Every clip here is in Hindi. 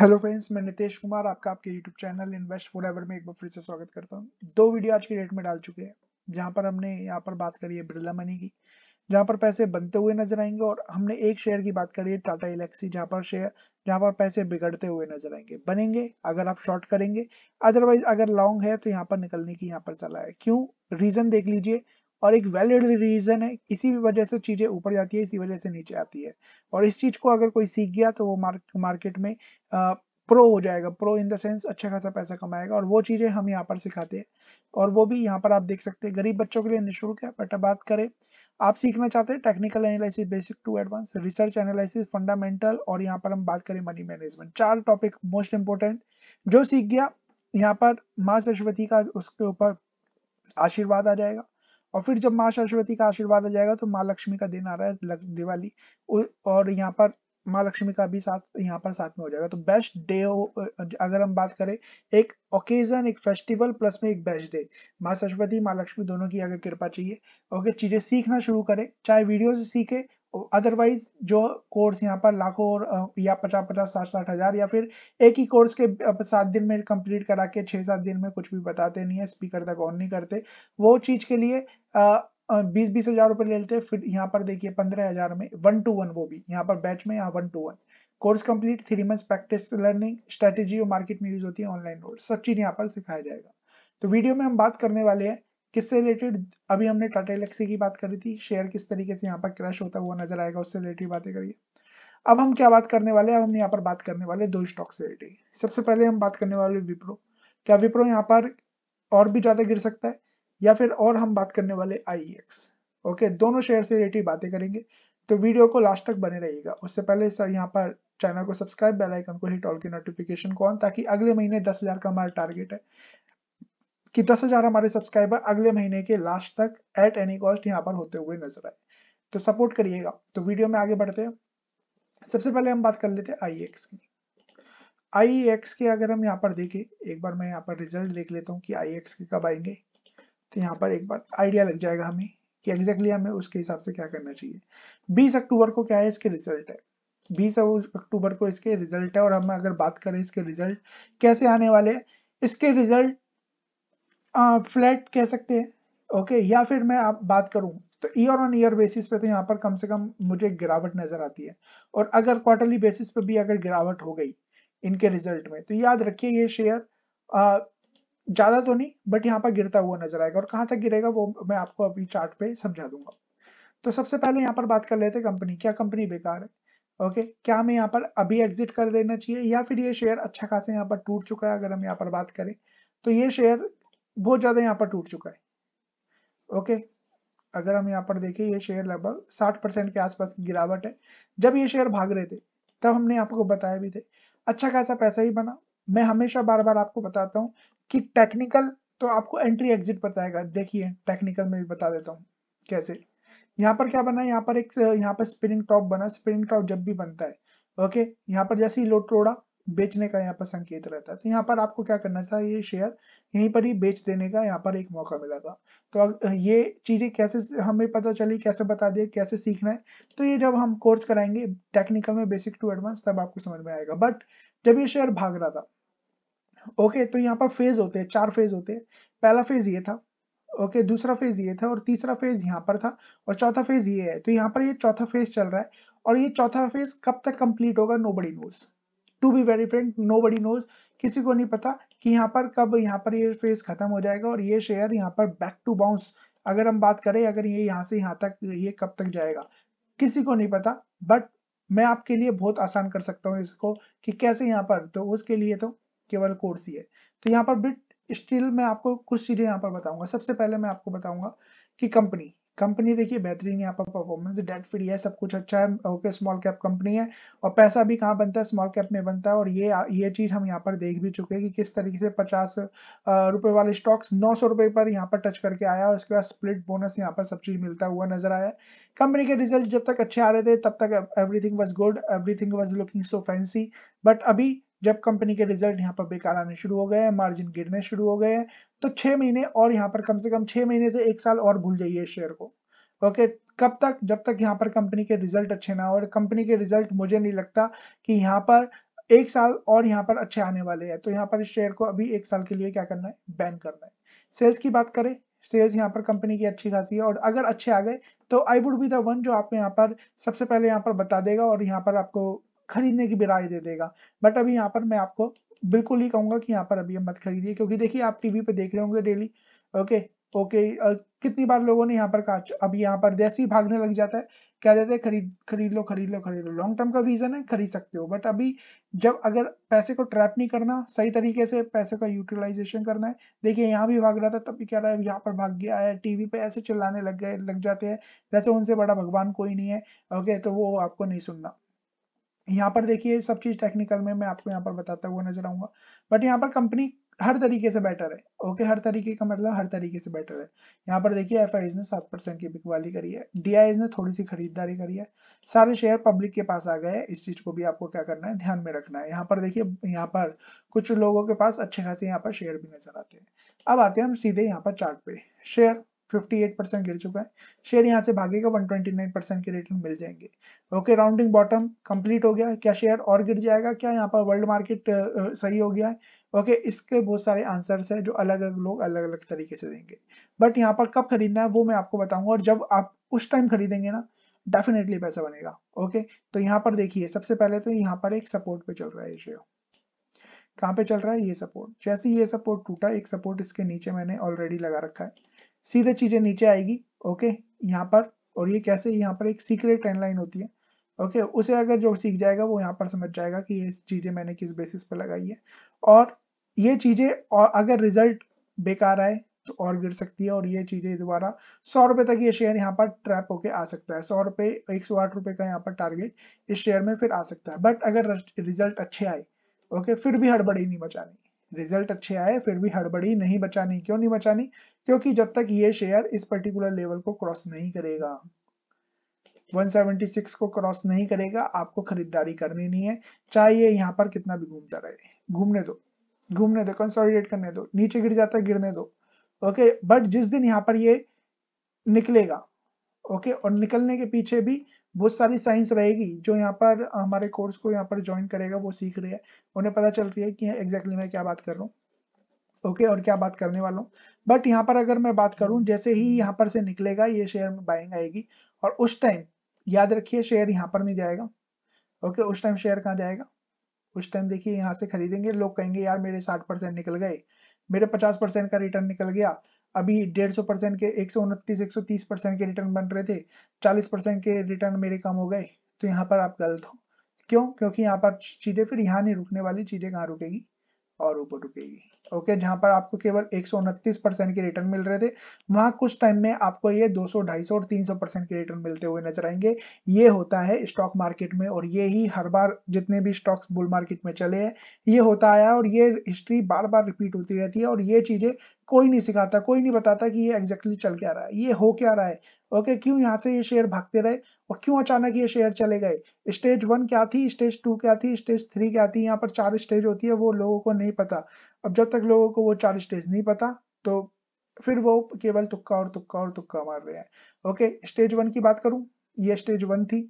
हेलो फ्रेंड्स मैं नितेश कुमार आपका आपके YouTube channel invest forever में एक बार फिर से स्वागत करता हूं दो वीडियो आज की डेट में डाल चुके हैं जहां पर हमने यहां पर बात करी है बिरला मनी की जहां पर पैसे बनते हुए नजर आएंगे और हमने एक शेयर की बात करी है टाटा इलेक्सी जहां पर शेयर जहां पर पैसे बिगड़ते हुए नजर आएंगे बनेंगे अगर आप शॉर्ट करेंगे अदरवाइज अगर लॉन्ग है तो यहाँ पर निकलने की यहाँ पर सलाह है क्यों रीजन देख लीजिए और एक वैलिड रीज़न है इसी भी वजह से चीज़ें ऊपर जाती है इसी वजह से नीचे आती है और इस चीज़ को अगर कोई सीख गया तो वो मार्केट में प्रो हो जाएगा प्रो इन द सेंस अच्छा खासा पैसा कमाएगा और वो चीज़ें हम यहाँ पर सिखाते हैं और वो भी यहाँ पर आप देख सकते हैं गरीब बच्चों के लिए निःशुल्क है बट बात करें आप सीखना चाहते हैं technical analysis basic to advance research analysis fundamental और यहाँ पर हम बात करें मनी मैनेजमेंट चार टॉपिक मोस्ट इंपोर्टेंट जो सीख गया यहाँ पर माँ सरस्वती का उसके ऊपर आशीर्वाद आ जाएगा और फिर जब माँ सरस्वती का आशीर्वाद आ जाएगा तो माँ लक्ष्मी का दिन आ रहा है दिवाली और यहाँ पर माँ लक्ष्मी का भी साथ यहाँ पर साथ में हो जाएगा तो बेस्ट डे अगर हम बात करें एक ओकेजन एक फेस्टिवल प्लस में एक बेस्ट डे माँ सरस्वती माँ लक्ष्मी दोनों की अगर कृपा चाहिए ओके चीजें सीखना शुरू करें चाहे वीडियो से सीखे अदरवाइज जो कोर्स यहाँ पर लाखों और या पचास पचास साठ साठ हजार या फिर एक ही कोर्स के सात दिन में कंप्लीट करा के छह सात दिन में कुछ भी बताते नहीं है स्पीकर तक ऑन नहीं करते वो चीज के लिए आ, बीस बीस हजार रुपए ले लेते हैं फिर यहाँ पर देखिए पंद्रह हजार में वन टू वन वो भी यहाँ पर बैच में यहाँ one two one course complete three month practice learning strategy और मार्केट में यूज होती है ऑनलाइन रोड सब चीज यहाँ पर सिखाया जाएगा तो वीडियो में हम बात करने वाले हैं किससे रिलेटेड अभी हमने टाटा इलेक्सी की बात करी थी शेयर किस तरीके से यहाँ पर क्रैश होता हुआ नजर आएगा उससे रिलेटेड बातें करिए अब हम क्या बात करने वाले हैं हम यहाँ पर बात करने वाले दो स्टॉक से रिलेटेड सबसे पहले हम बात करने वाले विप्रो क्या विप्रो यहाँ पर और भी ज्यादा गिर सकता है या फिर और हम बात करने वाले आई ओके e दोनों शेयर से रिलेटेड बातें करेंगे तो वीडियो को लास्ट तक बने रहिएगा उससे पहले सर यहाँ पर चैनल को सब्सक्राइब बेल आइकन को हिट ऑल की नोटिफिकेशन को ऑन ताकि अगले महीने दस हजार का हमारा टारगेट है कि दस हजार हमारे सब्सक्राइबर अगले महीने के लास्ट तक एट एनी कॉस्ट यहाँ पर होते हुए नजर आए तो सपोर्ट करिएगा तो वीडियो में आगे बढ़ते हैं सबसे पहले हम बात कर लेते हैं आई एक्स e की आई एक्स e के अगर हम यहाँ पर देखें एक बार मैं यहाँ पर रिजल्ट देख लेता हूँ कि आई एक्स e के कब आएंगे तो यहाँ पर एक बार आइडिया लग जाएगा हमें कि एग्जैक्टली हमें उसके हिसाब से क्या करना चाहिए बीस अक्टूबर को क्या है इसके रिजल्ट है बीस अक्टूबर को इसके रिजल्ट है और हम अगर बात करें इसके रिजल्ट कैसे आने वाले इसके रिजल्ट फ्लैट कह सकते हैं ओके या फिर मैं आप बात करूं तो ईयर ऑन ईयर बेसिस पे तो यहाँ पर कम से कम मुझे गिरावट नजर आती है और अगर क्वार्टरली बेसिस पे भी अगर गिरावट हो गई इनके रिजल्ट में तो याद रखिए ये शेयर ज्यादा तो नहीं बट यहाँ पर गिरता हुआ नजर आएगा और कहाँ तक गिरेगा वो मैं आपको अभी चार्ट पे समझा दूंगा तो सबसे पहले यहाँ पर बात कर लेते हैं कंपनी क्या कंपनी बेकार है ओके okay, क्या हमें यहाँ पर अभी एग्जिट कर देना चाहिए या फिर ये शेयर अच्छा खासा यहाँ पर टूट चुका है अगर हम यहाँ पर बात करें तो ये शेयर बहुत ज़्यादा यहाँ पर टूट चुका है ओके अगर हम यहाँ पर देखें ये शेयर लगभग 60 परसेंट के आसपास की गिरावट है जब ये शेयर भाग रहे थे तब हमने आपको बताया भी थे अच्छा खासा पैसा ही बना मैं हमेशा बार बार आपको बताता हूँ कि टेक्निकल तो आपको एंट्री एग्जिट बताएगा देखिए टेक्निकल में भी बता देता हूँ कैसे यहाँ पर क्या बना यहाँ पर एक यहाँ पर स्पिनिंग टॉप बना स्पिनिंग टॉप जब भी बनता है ओके यहाँ पर जैसे ही लोटोड़ा तोड़ा बेचने का यहाँ पर संकेत रहता है तो यहाँ पर आपको क्या करना था ये शेयर यहीं पर ही बेच देने का यहाँ पर एक मौका मिला था तो ये चीज़ें कैसे हमें पता चली कैसे बता दिए कैसे सीखना है तो ये जब हम कोर्स कराएंगे टेक्निकल में बेसिक टू एडवांस तब आपको समझ में आएगा बट जब ये शेयर भाग रहा था ओके तो यहाँ पर फेज होते हैं चार फेज होते हैं पहला फेज ये था ओके okay, दूसरा फेज ये था और तीसरा फेज यहाँ पर था और चौथा फेज ये है तो यहाँ पर ये चौथा फेज चल रहा है और ये चौथा फेज कब तक कंप्लीट होगा nobody knows to be very friend nobody knows किसी को नहीं पता कि यहाँ पर कब यहाँ पर ये फेज खत्म हो जाएगा और ये शेयर यहाँ पर बैक टू बाउंस अगर हम बात करें अगर ये यहाँ से यहाँ तक ये कब तक जाएगा किसी को नहीं पता बट मैं आपके लिए बहुत आसान कर सकता हूँ इसको कि कैसे यहाँ पर तो उसके लिए तो केवल कोर्स ही है तो यहाँ पर बिट स्टील मैं आपको कुछ चीजें यहाँ पर बताऊंगा सबसे पहले मैं आपको बताऊंगा कि कंपनी कंपनी देखिए बेहतरीन यहाँ पर परफॉर्मेंस डेट फ्री है सब कुछ अच्छा है ओके स्मॉल कैप कंपनी है और पैसा भी कहाँ बनता है स्मॉल कैप में बनता है और ये ये चीज हम यहाँ पर देख भी चुके हैं कि किस तरीके से पचास रुपए वाले स्टॉक्स नौ सौ रुपए पर यहाँ पर टच करके आया और उसके बाद स्प्लिट बोनस यहाँ पर सब चीज मिलता हुआ नजर आया कंपनी के रिजल्ट जब तक अच्छे आ रहे थे तब तक everything was good everything was looking so fancy but अभी जब कंपनी के रिजल्ट यहाँ पर बेकार आने शुरू हो गए हैं मार्जिन गिरने शुरू हो गए हैं तो छह महीने और यहाँ पर कम से कम छह महीने से एक साल और भूल जाइए शेयर को ओके कब तक जब तक यहाँ पर कंपनी के रिजल्ट अच्छे ना हो और कंपनी के रिजल्ट मुझे नहीं लगता कि यहाँ पर एक साल और यहाँ पर अच्छे आने वाले हैं तो यहाँ पर इस शेयर को अभी एक साल के लिए क्या करना है बैन करना है सेल्स की बात करें सेल्स यहाँ पर कंपनी की अच्छी खासी है और अगर अच्छे आ गए तो I would be the one जो आपको यहाँ पर सबसे पहले यहाँ पर बता देगा और यहाँ पर आपको खरीदने की भी राय दे देगा बट अभी यहाँ पर मैं आपको बिल्कुल ही कहूंगा कि यहाँ पर अभी मत खरीदिए क्योंकि देखिए आप टीवी पे देख रहे होंगे डेली ओके ओके कितनी बार लोगों ने यहाँ पर कहा अब यहाँ पर जैसे ही भागने लग जाता है क्या देते हैं खरीद खरीद लो खरीद लो खरीद लो लॉन्ग टर्म का विजन है खरीद सकते हो बट अभी जब अगर पैसे को ट्रैप नहीं करना सही तरीके से पैसे का यूटिलाइजेशन करना है देखिए यहाँ भी भाग रहा था तब भी क्या रहा है यहाँ पर भाग गया है टीवी पे ऐसे चिल्लाने लग गए लग जाते हैं जैसे उनसे बड़ा भगवान कोई नहीं है ओके तो वो आपको नहीं सुनना यहाँ पर देखिए सब चीज टेक्निकल में मैं आपको यहाँ पर बताता हुआ नजर आऊंगा बट यहाँ पर कंपनी हर तरीके से बेटर है ओके हर तरीके का मतलब हर तरीके से बेटर है यहाँ पर देखिए एफ ने सात परसेंट की बिकवाली करी है डी ने थोड़ी सी खरीदारी करी है सारे शेयर पब्लिक के पास आ गए हैं इस चीज को भी आपको क्या करना है ध्यान में रखना है यहाँ पर देखिए यहाँ पर कुछ लोगों के पास अच्छे खासे यहाँ पर शेयर भी नजर आते हैं अब आते हैं हम सीधे यहाँ पर चार्ट पे शेयर 58 गिर चुका है शेयर यहाँ से भागेगा 129 ट्वेंटी के रेट में मिल जाएंगे ओके राउंडिंग बॉटम कंप्लीट हो गया क्या शेयर और गिर जाएगा क्या यहाँ पर वर्ल्ड मार्केट सही हो गया है ओके इसके बहुत सारे आंसर्स हैं जो अलग अलग लोग अलग अलग तरीके से देंगे बट यहाँ पर कब खरीदना है वो मैं आपको बताऊंगा और जब आप उस टाइम खरीदेंगे ना डेफिनेटली पैसा बनेगा ओके तो यहाँ पर देखिए सबसे पहले तो यहाँ पर एक सपोर्ट पे चल रहा है ये शेयर कहाँ पे चल रहा है ये सपोर्ट जैसे ये सपोर्ट टूटा एक सपोर्ट इसके नीचे मैंने ऑलरेडी लगा रखा है सीधे चीजें नीचे आएगी ओके यहाँ पर और ये कैसे यहाँ पर एक सीक्रेट ट्रेंड लाइन होती है ओके उसे अगर जो सीख जाएगा वो यहाँ पर समझ जाएगा कि ये चीजें मैंने किस बेसिस पर लगाई है और ये चीजें और अगर रिजल्ट बेकार आए तो और गिर सकती है और ये चीजें दोबारा सौ रुपए तक ये शेयर यहाँ पर ट्रैप होके आ सकता है सौ रुपए एक सौ आठ रुपए का यहाँ पर टारगेट इस शेयर में फिर आ सकता है बट अगर रिजल्ट अच्छे आए ओके फिर भी हड़बड़ी नहीं मचानी रिजल्ट अच्छे आए फिर भी हड़बड़ी नहीं बचानी क्यों नहीं बचानी क्योंकि जब तक ये शेयर इस पर्टिकुलर लेवल को क्रॉस नहीं करेगा 176 को क्रॉस नहीं करेगा आपको खरीदारी करनी नहीं है चाहिए यहाँ पर कितना भी घूमता रहे घूमने दो घूमने दो कंसोलिडेट करने दो नीचे गिर जाता है गिरने दो ओके बट जिस दिन यहाँ पर ये निकलेगा ओके और निकलने के पीछे भी बहुत सारी साइंस रहेगी जो यहाँ पर हमारे कोर्स को यहाँ पर ज्वाइन करेगा वो सीख रही है उन्हें पता चल रही है कि एग्जैक्टली मैं क्या बात कर रहा हूँ ओके okay, और क्या बात करने वाला हूँ बट यहाँ पर अगर मैं बात करूँ जैसे ही यहाँ पर से निकलेगा ये शेयर में बाइंग आएगी और उस टाइम याद रखिए शेयर यहाँ पर नहीं जाएगा ओके okay, उस टाइम शेयर कहाँ जाएगा उस टाइम देखिए यहाँ से खरीदेंगे लोग कहेंगे यार मेरे साठ परसेंट निकल गए मेरे पचास परसेंट का रिटर्न निकल गया अभी डेढ़ सौ परसेंट के एक सौ उनतीस एक सौ तीस परसेंट के रिटर्न बन रहे थे चालीस परसेंट के रिटर्न मेरे कम हो गए तो यहाँ पर आप गलत हो क्यों क्योंकि यहाँ पर चीज़ें फिर यहाँ नहीं रुकने वाली चीज़ें कहाँ रुकेगी और ऊपर रुकेगी ओके जहाँ पर आपको केवल एक परसेंट के रिटर्न मिल रहे थे वहां कुछ टाइम में आपको ये 200, 250 और 300 परसेंट के रिटर्न मिलते हुए नजर आएंगे ये होता है स्टॉक मार्केट में और ये ही हर बार जितने भी स्टॉक्स बुल मार्केट में चले हैं ये होता आया और ये हिस्ट्री बार बार रिपीट होती रहती है और ये चीज़ें कोई नहीं सिखाता कोई नहीं बताता कि ये एग्जैक्टली exactly चल क्या रहा है ये हो क्या रहा है ओके क्यों यहाँ से ये शेयर भागते रहे और क्यों अचानक ये शेयर चले गए स्टेज वन क्या थी स्टेज टू क्या थी स्टेज थ्री क्या थी यहाँ पर चार स्टेज होती है वो लोगों को नहीं पता अब जब तक लोगों को वो चार स्टेज नहीं पता तो फिर वो केवल तुक्का और तुक्का और तुक्का मार रहे हैं ओके स्टेज वन की बात करूं ये स्टेज वन थी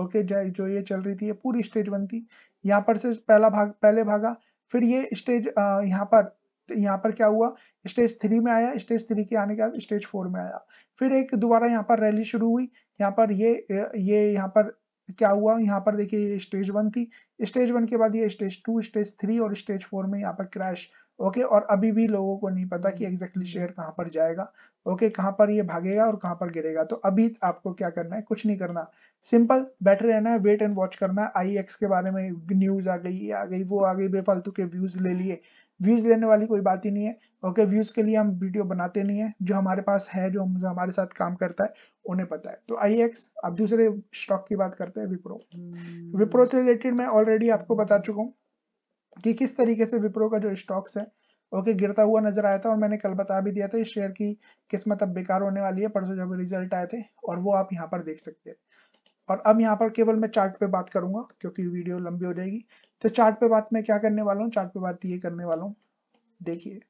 ओके जो ये चल रही थी ये पूरी स्टेज वन थी यहाँ पर से पहला भाग पहले भागा फिर ये स्टेज यहाँ पर तो यहाँ पर क्या हुआ स्टेज थ्री में आया स्टेज थ्री के आने के बाद स्टेज फोर में आया फिर एक दोबारा यहाँ पर रैली शुरू हुई यहाँ पर ये ये यहाँ पर क्या हुआ यहाँ पर देखिए ये स्टेज वन थी स्टेज वन के बाद ये स्टेज टू स्टेज थ्री और स्टेज फोर में यहाँ पर क्रैश ओके और अभी भी लोगों को नहीं पता कि एग्जैक्टली हम्म। शेयर कहाँ पर जाएगा ओके कहाँ पर ये भागेगा और कहाँ पर गिरेगा तो अभी आपको क्या करना है कुछ नहीं करना सिंपल बैठे रहना है वेट एंड वॉच करना है आई एक्स के बारे में न्यूज आ गई आ गई वो आ गई बेफालतू के व्यूज ले लिए व्यूज लेने वाली कोई बात ही नहीं है ओके व्यूज के लिए हम वीडियो बनाते नहीं है जो हमारे पास है जो हमारे साथ काम करता है उन्हें पता है तो आई अब दूसरे स्टॉक की बात करते हैं विप्रो विप्रो hmm। से रिलेटेड मैं ऑलरेडी आपको बता चुका हूँ कि किस तरीके से विप्रो का जो स्टॉक्स है ओके okay, गिरता हुआ नजर आया था और मैंने कल बता भी दिया था इस शेयर की किस्मत अब बेकार होने वाली है परसों जब रिजल्ट आए थे और वो आप यहाँ पर देख सकते हैं और अब यहाँ पर केवल मैं चार्ट पे बात करूंगा क्योंकि वीडियो लंबी हो जाएगी तो चार्ट पे बात मैं क्या करने वाला हूँ चार्ट पे बात ये करने वाला हूँ देखिए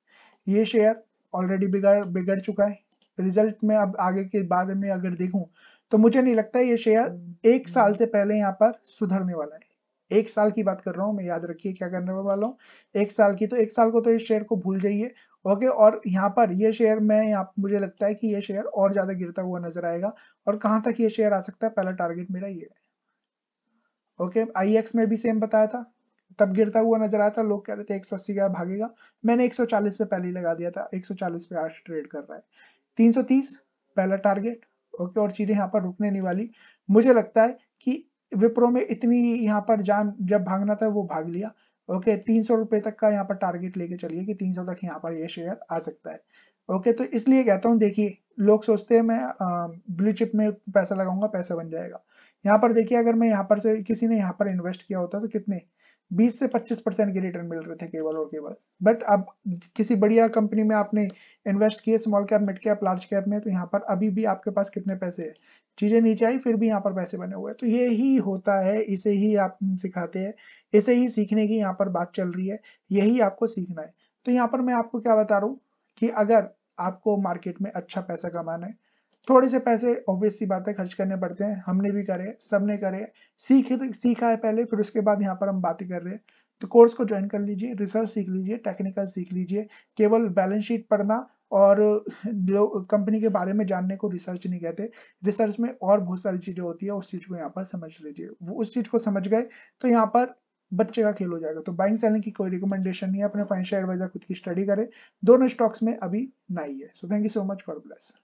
ये शेयर ऑलरेडी बिगड़ बिगड़ चुका है रिजल्ट में अब आगे के बारे में अगर देखूं तो मुझे नहीं लगता ये शेयर एक साल से पहले यहाँ पर सुधरने वाला है एक साल की बात कर रहा हूँ मैं याद रखिए क्या करने वाला हूँ एक साल की तो एक साल को तो इस शेयर को भूल जाइए ओके और यहाँ पर ये शेयर में यहाँ मुझे लगता है कि ये शेयर और ज्यादा गिरता हुआ नजर आएगा और कहाँ तक ये शेयर आ सकता है पहला टारगेट मेरा ये है ओके आई में भी सेम बताया था तब गिरता हुआ नजर आया था लोग कह रहे थे 180 का भागेगा मैंने 140 पे पहले लगा दिया था 140 पे आज ट्रेड कर रहा है 330 पहला टारगेट ओके और चीजें यहाँ पर रुकने नहीं वाली मुझे लगता है कि विप्रो में इतनी यहाँ पर जान जब भागना था वो भाग लिया ओके तीन सौ रुपए तक का यहाँ पर टारगेट लेके चलिए कि तीन सौ तक यहाँ पर ये शेयर आ सकता है ओके तो इसलिए कहता हूँ देखिए लोग सोचते हैं मैं ब्लू चिप में पैसा लगाऊंगा पैसा बन जाएगा यहाँ पर देखिए अगर मैं यहाँ पर से किसी ने यहाँ पर इन्वेस्ट किया होता तो कितने 20 से 25 परसेंट के रिटर्न मिल रहे थे केवल और केवल बट अब किसी बढ़िया कंपनी में आपने इन्वेस्ट किए small cap mid cap large cap में तो यहाँ पर अभी भी आपके पास कितने पैसे है चीजें नीचे आई फिर भी यहाँ पर पैसे बने हुए हैं तो ये ही होता है इसे ही आप सिखाते हैं इसे ही सीखने की यहाँ पर बात चल रही है यही आपको सीखना है तो यहाँ पर मैं आपको क्या बता रहा हूँ कि अगर आपको मार्केट में अच्छा पैसा कमाना है थोड़े से पैसे ऑब्वियस सी बात है खर्च करने पड़ते हैं हमने भी करे सबने करे सीख सीखा है पहले फिर उसके बाद यहाँ पर हम बातें कर रहे हैं तो कोर्स को ज्वाइन कर लीजिए रिसर्च सीख लीजिए टेक्निकल सीख लीजिए केवल बैलेंस शीट पढ़ना और कंपनी के बारे में जानने को रिसर्च नहीं कहते रिसर्च में और बहुत सारी चीजें होती है उस चीज को यहाँ पर समझ लीजिए उस चीज को समझ गए तो यहाँ पर बच्चे का खेल हो जाएगा तो बाइंग सेलिंग की कोई रिकमेंडेशन नहीं है अपने फाइनेंशियल एडवाइजर खुद की स्टडी करें दोनों स्टॉक्स में अभी नहीं है so thank you so much God bless